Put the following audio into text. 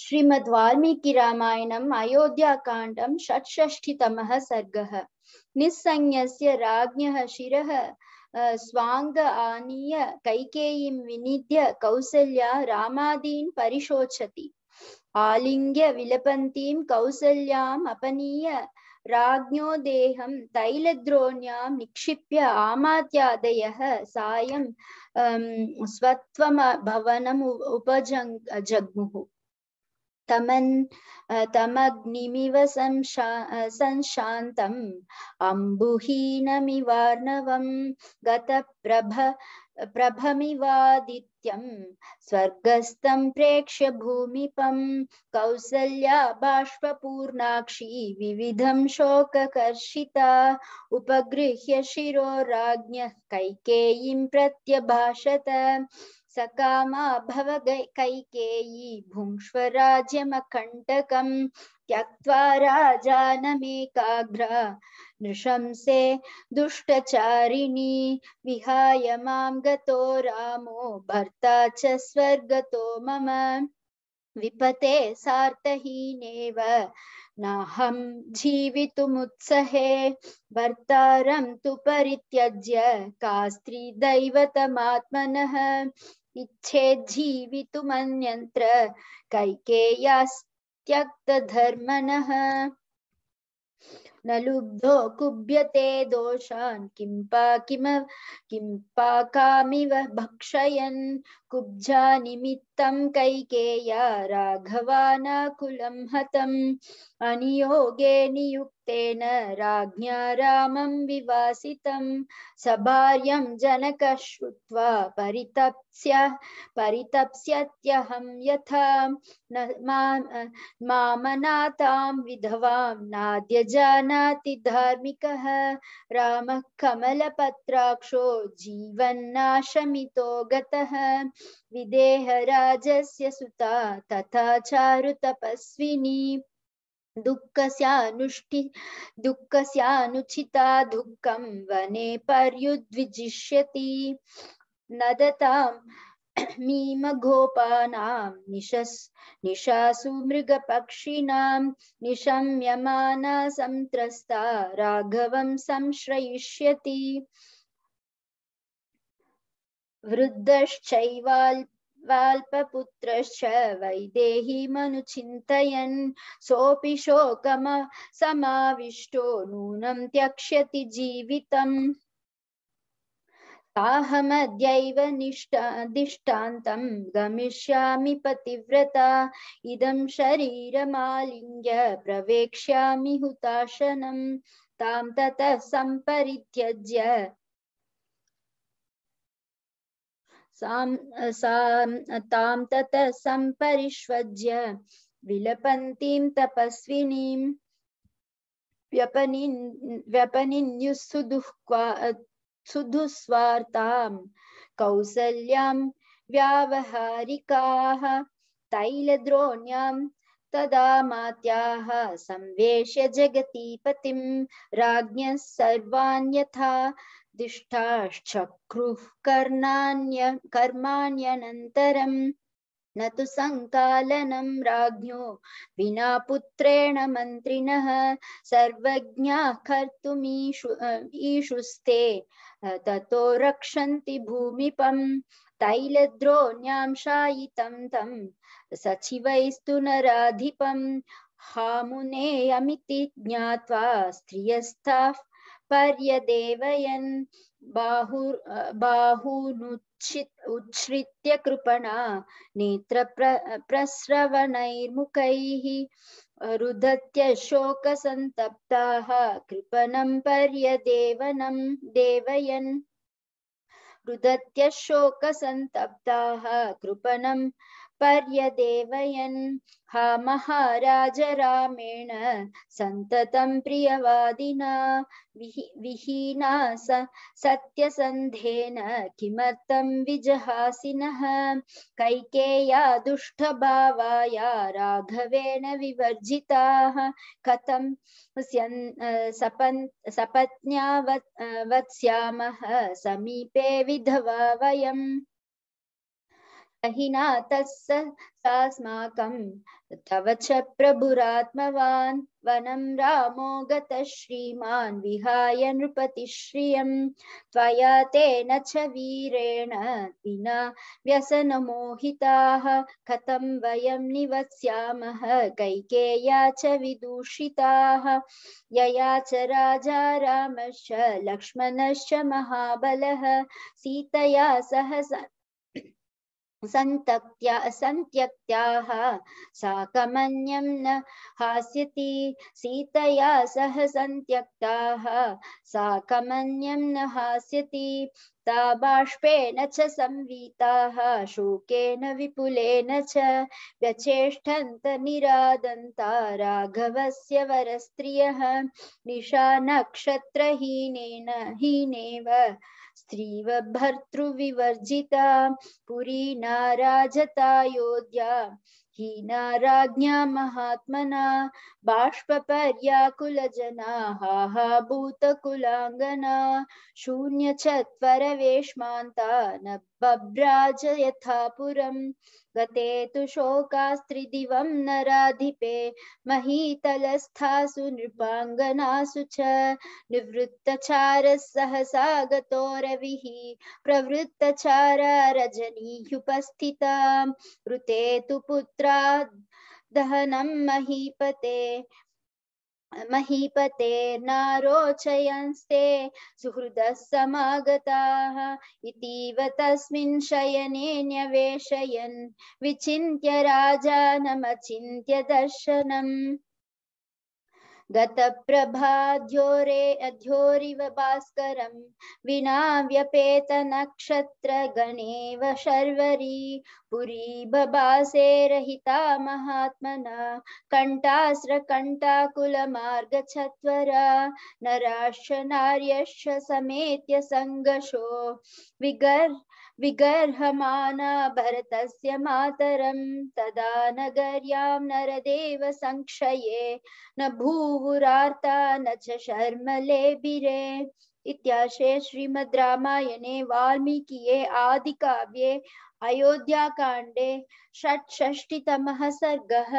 श्रीमद् वाल्मीकिरामायणम् अयोध्याकाण्डं षट्षष्ठितमः सर्गः निस्संज्ञस्य राज्ञः शिरः स्वाङ्ग आनीय कैकेयीं विनिध्य कौसल्या रामादीन् परिशोचति आलिङ्ग्य विलपन्तीं कौसल्याम् अपनीय राज्ञो देहं तैलद्रोण्यां निक्षिप्य आमात्यादयः सायं स्वत्वमभवनम् उपजङ् जग्मुः तमन तमग्निमिव संशा संशान्तम् अम्बुहीनमिवार्णवम् गतप्रभ प्रभमिवादित्यं स्वर्गस्थं प्रेक्ष्य भूमिपं कौसल्या बाष्पूर्णाक्षी विविधं शोककर्षिता उपगृह्य शिरो राज्ञः कैकेयीं प्रत्यभाषत सकामा भव कैकेयी भुङ्क्ष्व राज्यमकण्टकम् त्यक्त्वा राजानमेकाग्र नृशंसे दुष्टचारिणी विहाय मां गतो रामो भर्ता च स्वर्गतो मम विपते सार्थहीनेव नाहं जीवितुमुत्सहे भर्तारं तु परित्यज्य का स्त्री दैवतमात्मनः इच्छेज्जीवितुमन्यन्त्र कैकेयास् त्यक्त धर्मनः न लुब्धो कुभ्यते दोषान् किम्पा किम किम्पाकामिव भक्षयन् कुब्जा निमित्तं कैकेया राघवानाकुलं हतम् अनियोगे नियुक्तेन राज्ञा रामं विवासितं सभार्यं जनक श्रुत्वा परितप्स्य परितप्स्यत्यहं यथा न मामनातां विधवां नाद्यजाना जानाति धार्मिकः रामः कमलपत्राक्षो जीवन्नाशमितो गतः विदेहराजस्य सुता तथा चारु तपस्विनी दुःखस्यानुष्ठि दुःखस्यानुचिता दुःखं वने पर्युद्विजिष्यति नदतां मीमघोपानां निशस् निशासु मृगपक्षिणां निशम्यमाना संत्रस्ता राघवं संश्रयिष्यति वृद्धश्चैवाल् वाल्पपुत्रश्च वैदेही मनुचिन्तयन् सोऽपि शोकम समाविष्टो नूनं त्यक्ष्यति जीवितम् ताहमद्यैव दिष्टान्तं गमिष्यामि पतिव्रता इदं शरीरमालिङ्ग्य प्रवेक्ष्यामि हुताशनं तां ततः सम्परित्यज्य सां तां ततः सम्परिष्वज्य विलपन्तीं तपस्विनीं व्यपनिन् व्यपनिन्युः सुधुस्वार्तां कौसल्यां व्यावहारिकाः तैलद्रोण्यां तदा मात्याः संवेश्य जगतीपतिं राज्ञः सर्वान्यथा दिष्टाश्चक्रुः कर्णान्य कर्माण्यनन्तरम् न तु सङ्कालनं राज्ञो विना पुत्रेण मन्त्रिणः सर्वज्ञाः कर्तुमीषु ईषुस्ते ततो रक्षन्ति भूमिपम् तैलद्रोण्यां शायितं तं सचिवैस्तु हा हामुनेयमिति ज्ञात्वा स्त्रियस्थाः पर्यदेवयन् बाहु बाहुनु उच्छित् उच्छ्रित्य कृपणा नेत्र प्रस्रवणैर्मुखैः रुदत्य शोकसन्तप्ताः कृपणं पर्यदेवनं देवयन् रुदत्य शोकसन्तप्ताः कृपणं पर्यदेवयन् हा महाराज रामेण सन्ततं प्रियवादिना विहीना स सत्यसन्धेन किमर्थं विजहासिनः कैकेया दुष्टभावाया राघवेण विवर्जिताः कथं स्यन् सपन् सपत्न्या वत्स्यामः समीपे विधवा वयम् महिना तस्माकं तव च प्रभुरात्मवान् वनं रामो विहाय नृपतिश्रियं त्वया तेन च वीरेण विना व्यसनमोहिताः कथं वयं निवस्यामः कैकेया च विदूषिताः यया च राजा रामश्च लक्ष्मणश्च महाबलः सीतया सह सन्तत्या सन्त्यक्त्याः साकमन्यं न हास्यति सीतया सह सन्त्यक्ताः साकमन्यं न हास्यति ता बाष्पेन च संवीताः शोकेन विपुलेन च व्यचेष्टन्तनिरादन्ता राघवस्य वरस्त्रियः निशानक्षत्रहीनेन हीनेव स्त्रीव भर्तृविवर्जिता पुरी नाराजतायोध्या हीना राज्ञा महात्मना बाष्पर्याकुलजनाः हा भूतकुलाङ्गना शून्यचत्वरवेश्मान्ता न बभ्राज यथापुर गते तु शोकास्त्रिदिवं नराधिपे महीतलस्थासु नृपाङ्गनासु च निवृत्तचारः सहसा गतो रविः प्रवृत्तचारा ऋते तु पुत्रा दहनं महीपते महीपते न रोचयंस्ते सुहृदः समागताः इतीव तस्मिन् शयने न्यवेशयन् विचिन्त्य राजानमचिन्त्य दर्शनम् गतप्रभाध्योरे अध्योरिव भास्करं विना व्यपेतनक्षत्रगणेव शर्वरी पुरी बभासे रहिता महात्मना कण्ठास्रकण्ठाकुलमार्गछत्वरा नराश्च नार्यश्च समेत्य सङ्गशो विगर् विगर्हमाना भरतस्य मातरं तदा नगर्यां नरदेव संक्षये न भूवुरार्ता न च शर्मलेभिरे इत्याशे श्रीमद् रामायणे वाल्मीकिये आदिकाव्ये अयोध्याकाण्डे षट्षष्टितमः सर्गः